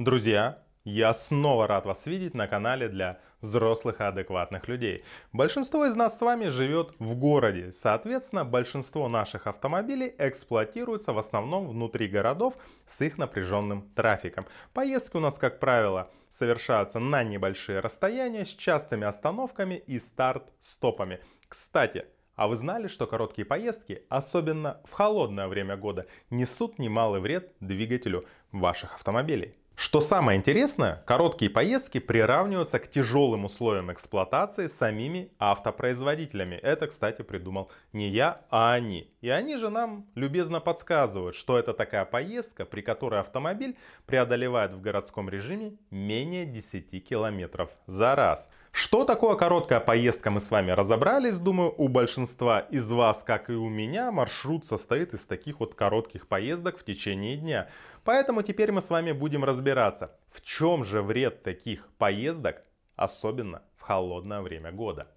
Друзья, я снова рад вас видеть на канале для взрослых и адекватных людей. Большинство из нас с вами живет в городе, соответственно, большинство наших автомобилей эксплуатируются в основном внутри городов с их напряженным трафиком. Поездки у нас, как правило, совершаются на небольшие расстояния с частыми остановками и старт-стопами. Кстати, а вы знали, что короткие поездки, особенно в холодное время года, несут немалый вред двигателю ваших автомобилей? Что самое интересное, короткие поездки приравниваются к тяжелым условиям эксплуатации самими автопроизводителями. Это, кстати, придумал не я, а они. И они же нам любезно подсказывают, что это такая поездка, при которой автомобиль преодолевает в городском режиме менее 10 километров за раз. Что такое короткая поездка, мы с вами разобрались. Думаю, у большинства из вас, как и у меня, маршрут состоит из таких вот коротких поездок в течение дня. Поэтому теперь мы с вами будем разбираться, в чем же вред таких поездок, особенно в холодное время года.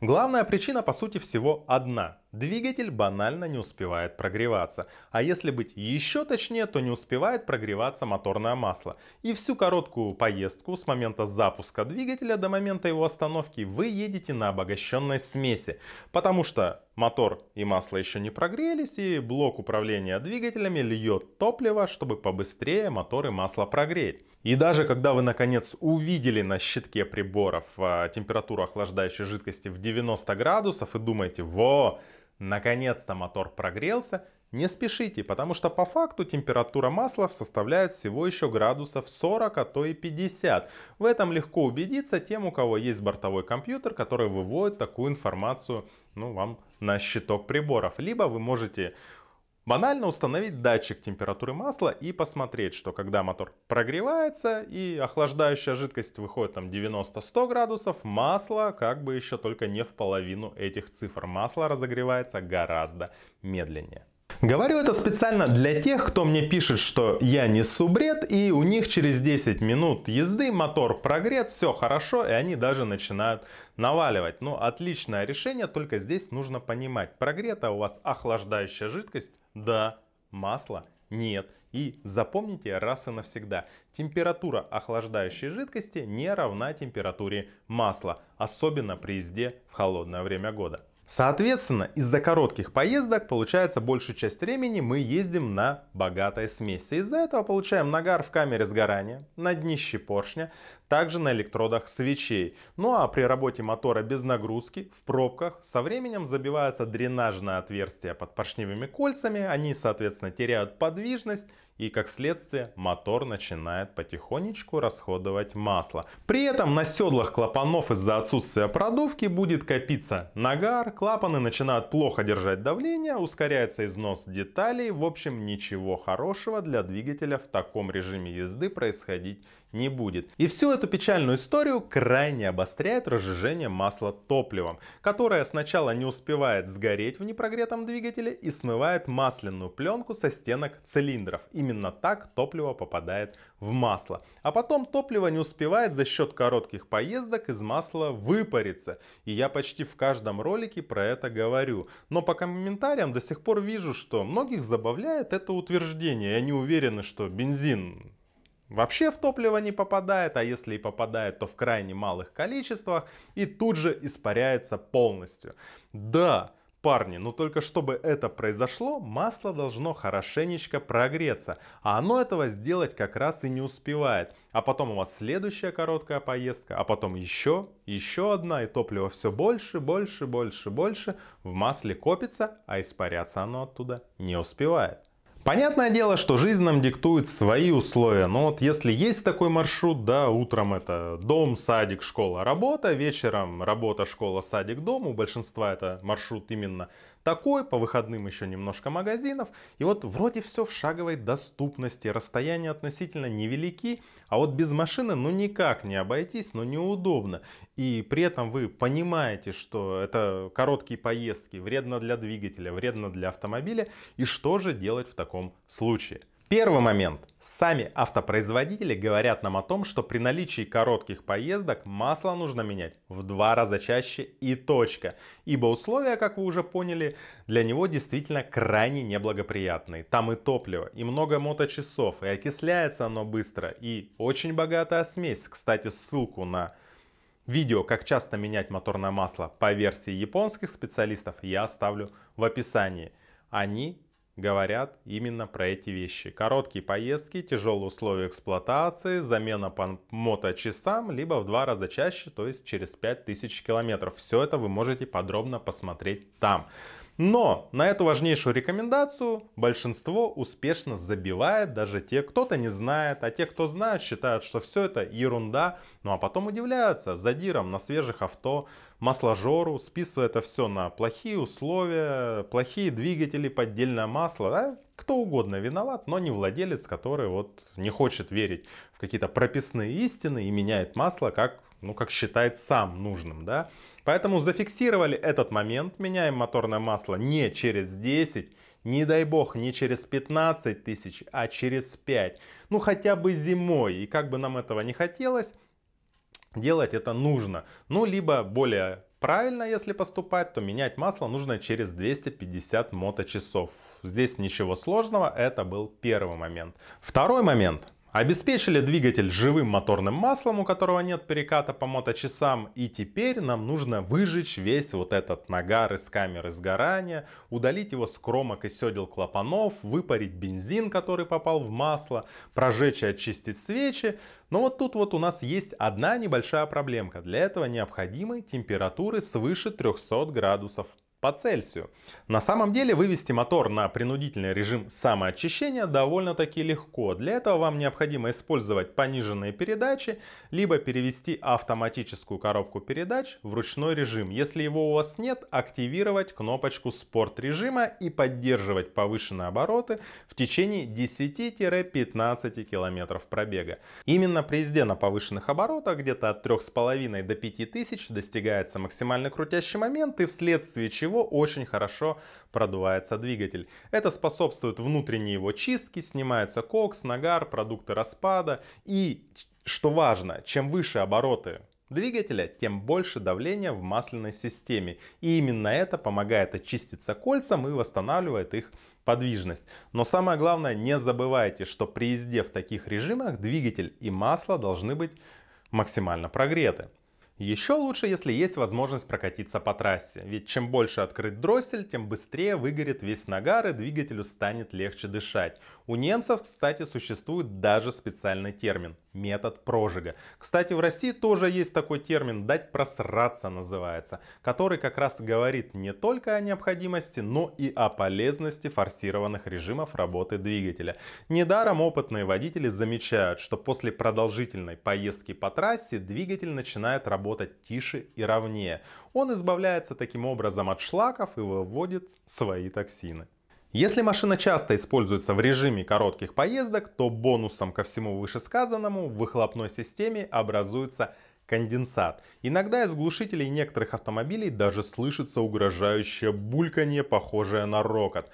Главная причина, по сути всего, одна. Двигатель банально не успевает прогреваться. А если быть еще точнее, то не успевает прогреваться моторное масло. И всю короткую поездку с момента запуска двигателя до момента его остановки вы едете на обогащенной смеси. Потому что мотор и масло еще не прогрелись, и блок управления двигателями льет топливо, чтобы побыстрее мотор и масло прогреть. И даже когда вы наконец увидели на щитке приборов а, температуру охлаждающей жидкости в 90 градусов и думаете, во, наконец-то мотор прогрелся, не спешите, потому что по факту температура масла составляет всего еще градусов 40, а то и 50. В этом легко убедиться тем, у кого есть бортовой компьютер, который выводит такую информацию ну, вам на щиток приборов. Либо вы можете Банально установить датчик температуры масла и посмотреть, что когда мотор прогревается и охлаждающая жидкость выходит там 90-100 градусов, масло как бы еще только не в половину этих цифр. Масло разогревается гораздо медленнее. Говорю это специально для тех, кто мне пишет, что я несу бред, и у них через 10 минут езды мотор прогрет, все хорошо, и они даже начинают наваливать. Но ну, отличное решение, только здесь нужно понимать, прогрета у вас охлаждающая жидкость да, масло нет. И запомните раз и навсегда, температура охлаждающей жидкости не равна температуре масла, особенно при езде в холодное время года. Соответственно, из-за коротких поездок, получается, большую часть времени мы ездим на богатой смеси. Из-за этого получаем нагар в камере сгорания, на днище поршня, также на электродах свечей. Ну а при работе мотора без нагрузки, в пробках, со временем забиваются дренажные отверстия под поршневыми кольцами, они соответственно теряют подвижность и как следствие мотор начинает потихонечку расходовать масло. При этом на седлах клапанов из-за отсутствия продувки будет копиться нагар, клапаны начинают плохо держать давление, ускоряется износ деталей, в общем ничего хорошего для двигателя в таком режиме езды происходить не будет. И всю эту печальную историю крайне обостряет разжижение масла топливом, которое сначала не успевает сгореть в непрогретом двигателе и смывает масляную пленку со стенок цилиндров. Именно так топливо попадает в масло. А потом топливо не успевает за счет коротких поездок из масла выпариться. И я почти в каждом ролике про это говорю. Но по комментариям до сих пор вижу, что многих забавляет это утверждение, и они уверены, что бензин вообще в топливо не попадает, а если и попадает, то в крайне малых количествах и тут же испаряется полностью. Да, Парни, но ну только чтобы это произошло, масло должно хорошенечко прогреться, а оно этого сделать как раз и не успевает. А потом у вас следующая короткая поездка, а потом еще, еще одна, и топливо все больше, больше, больше, больше в масле копится, а испаряться оно оттуда не успевает. Понятное дело, что жизнь нам диктует свои условия, но вот если есть такой маршрут, да, утром это дом, садик, школа, работа, вечером работа, школа, садик, дом, у большинства это маршрут именно такой, по выходным еще немножко магазинов, и вот вроде все в шаговой доступности, расстояния относительно невелики, а вот без машины ну никак не обойтись, но ну, неудобно, и при этом вы понимаете, что это короткие поездки, вредно для двигателя, вредно для автомобиля, и что же делать в таком таком случае. Первый момент. Сами автопроизводители говорят нам о том, что при наличии коротких поездок масло нужно менять в два раза чаще и точка. Ибо условия, как вы уже поняли, для него действительно крайне неблагоприятные. Там и топливо, и много моточасов, и окисляется оно быстро, и очень богатая смесь. Кстати, ссылку на Видео, как часто менять моторное масло по версии японских специалистов, я оставлю в описании. Они говорят именно про эти вещи. Короткие поездки, тяжелые условия эксплуатации, замена по моточасам, либо в два раза чаще, то есть через 5000 километров. Все это вы можете подробно посмотреть там. Но на эту важнейшую рекомендацию большинство успешно забивает, даже те, кто-то не знает, а те, кто знает, считают, что все это ерунда, ну а потом удивляются задиром на свежих авто, масложору, списывая это все на плохие условия, плохие двигатели, поддельное масло, да? кто угодно виноват, но не владелец, который вот не хочет верить в какие-то прописные истины и меняет масло, как ну, как считает сам нужным, да. Поэтому зафиксировали этот момент, меняем моторное масло не через 10, не дай бог, не через 15 тысяч, а через 5. Ну, хотя бы зимой, и как бы нам этого не хотелось, делать это нужно. Ну, либо более правильно, если поступать, то менять масло нужно через 250 моточасов. Здесь ничего сложного, это был первый момент. Второй момент – Обеспечили двигатель живым моторным маслом, у которого нет переката по моточасам. И теперь нам нужно выжечь весь вот этот нагар из камеры сгорания, удалить его с кромок и седел клапанов, выпарить бензин, который попал в масло, прожечь и очистить свечи. Но вот тут вот у нас есть одна небольшая проблемка. Для этого необходимы температуры свыше 300 градусов по Цельсию. На самом деле вывести мотор на принудительный режим самоочищения довольно-таки легко. Для этого вам необходимо использовать пониженные передачи, либо перевести автоматическую коробку передач в ручной режим. Если его у вас нет, активировать кнопочку спорт режима и поддерживать повышенные обороты в течение 10-15 км пробега. Именно при езде на повышенных оборотах где-то от 3,5 до 5000 достигается максимально крутящий момент и вследствие чего чего очень хорошо продувается двигатель. Это способствует внутренней его чистке, снимается кокс, нагар, продукты распада. И, что важно, чем выше обороты двигателя, тем больше давления в масляной системе. И именно это помогает очиститься кольцам и восстанавливает их подвижность. Но самое главное, не забывайте, что при езде в таких режимах двигатель и масло должны быть максимально прогреты. Еще лучше, если есть возможность прокатиться по трассе, ведь чем больше открыть дроссель, тем быстрее выгорит весь нагар и двигателю станет легче дышать. У немцев, кстати, существует даже специальный термин метод прожига. Кстати, в России тоже есть такой термин «дать просраться» называется, который как раз говорит не только о необходимости, но и о полезности форсированных режимов работы двигателя. Недаром опытные водители замечают, что после продолжительной поездки по трассе двигатель начинает работать тише и ровнее. Он избавляется таким образом от шлаков и выводит свои токсины. Если машина часто используется в режиме коротких поездок, то бонусом ко всему вышесказанному в выхлопной системе образуется конденсат. Иногда из глушителей некоторых автомобилей даже слышится угрожающее бульканье, похожее на рокот.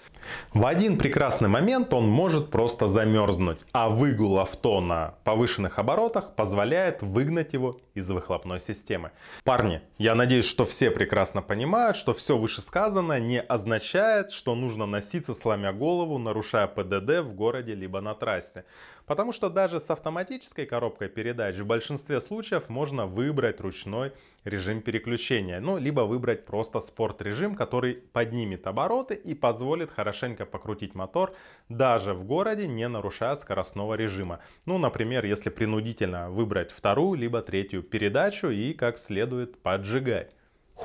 В один прекрасный момент он может просто замерзнуть, а выгул авто на повышенных оборотах позволяет выгнать его из выхлопной системы. Парни, я надеюсь, что все прекрасно понимают, что все вышесказанное не означает, что нужно носиться сломя голову, нарушая ПДД в городе либо на трассе. Потому что даже с автоматической коробкой передач в большинстве случаев можно выбрать ручной режим переключения. Ну, либо выбрать просто спорт режим, который поднимет обороты и позволит хорошенько покрутить мотор даже в городе, не нарушая скоростного режима. Ну, например, если принудительно выбрать вторую либо третью передачу и как следует поджигать.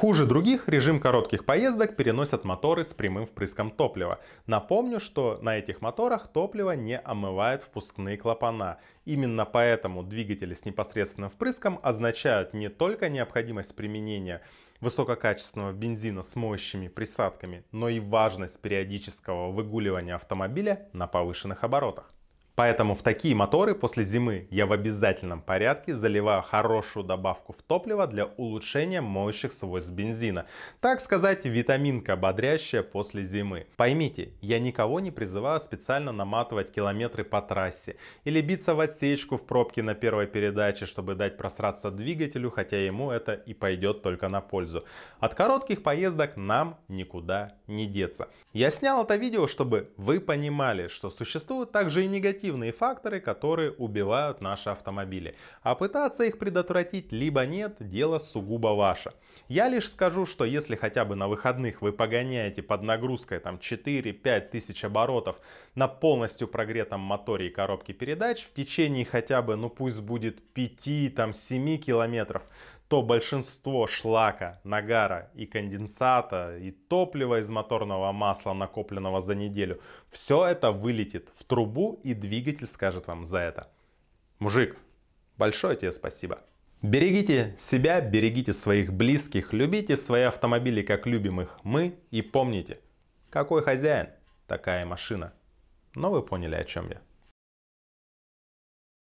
Хуже других режим коротких поездок переносят моторы с прямым впрыском топлива. Напомню, что на этих моторах топливо не омывает впускные клапана. Именно поэтому двигатели с непосредственным впрыском означают не только необходимость применения высококачественного бензина с моющими присадками, но и важность периодического выгуливания автомобиля на повышенных оборотах. Поэтому в такие моторы после зимы я в обязательном порядке заливаю хорошую добавку в топливо для улучшения моющих свойств бензина. Так сказать, витаминка бодрящая после зимы. Поймите, я никого не призываю специально наматывать километры по трассе или биться в отсечку в пробке на первой передаче, чтобы дать просраться двигателю, хотя ему это и пойдет только на пользу. От коротких поездок нам никуда не деться. Я снял это видео, чтобы вы понимали, что существуют также и негативные негативные факторы, которые убивают наши автомобили. А пытаться их предотвратить либо нет, дело сугубо ваше. Я лишь скажу, что если хотя бы на выходных вы погоняете под нагрузкой там 4-5 тысяч оборотов на полностью прогретом моторе и коробке передач в течение хотя бы, ну пусть будет 5-7 километров, то большинство шлака, нагара и конденсата, и топлива из моторного масла, накопленного за неделю, все это вылетит в трубу, и двигатель скажет вам за это. Мужик, большое тебе спасибо. Берегите себя, берегите своих близких, любите свои автомобили, как любим их мы, и помните, какой хозяин, такая машина. Но вы поняли, о чем я.